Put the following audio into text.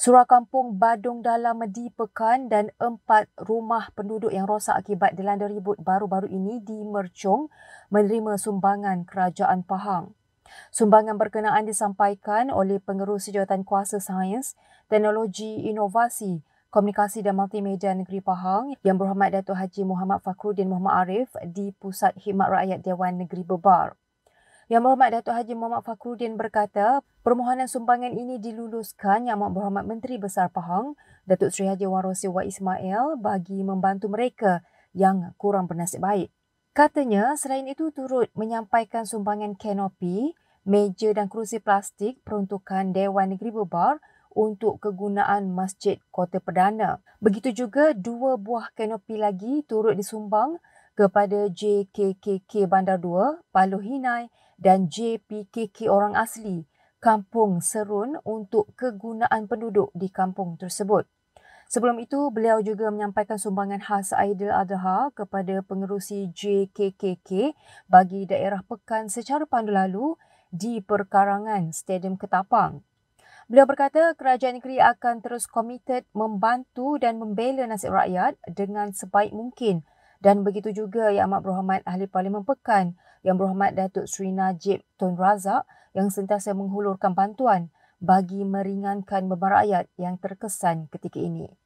Surau Kampung Badung Dalam di Pekan dan empat rumah penduduk yang rosak akibat dilanda ribut baru-baru ini di Mercong menerima sumbangan Kerajaan Pahang. Sumbangan berkenaan disampaikan oleh Pengerusi Jawatan Kuasa Sains, Teknologi Inovasi, Komunikasi dan Multimedia Negeri Pahang yang berhormat Datuk Haji Muhammad Fakhruddin Muhammad Arif di Pusat Khidmat Rakyat Dewan Negeri Bebar. Yang Berhormat Datuk Haji Muhammad Fakhruddin berkata, permohonan sumbangan ini diluluskan Yang Berhormat Menteri Besar Pahang, Datuk Seri Haji Wan Rosi Wa Ismail bagi membantu mereka yang kurang bernasib baik. Katanya, selain itu turut menyampaikan sumbangan kanopi, meja dan kerusi plastik peruntukan Dewan Negeri Bebar untuk kegunaan Masjid Kota Perdana. Begitu juga dua buah kanopi lagi turut disumbang kepada JKKK Bandar 2, Paloh Hinai dan JPKK Orang Asli, Kampung Serun untuk kegunaan penduduk di kampung tersebut. Sebelum itu, beliau juga menyampaikan sumbangan khas Aidil Adha kepada pengerusi JKKK bagi daerah pekan secara pandu lalu di perkarangan Stadium Ketapang. Beliau berkata kerajaan negeri akan terus komited membantu dan membela nasib rakyat dengan sebaik mungkin dan begitu juga Yang Amat Berhormat Ahli Parlimen Pekan Yang Berhormat Datuk Sri Najib Tun Razak yang sentiasa menghulurkan bantuan bagi meringankan beban rakyat yang terkesan ketika ini.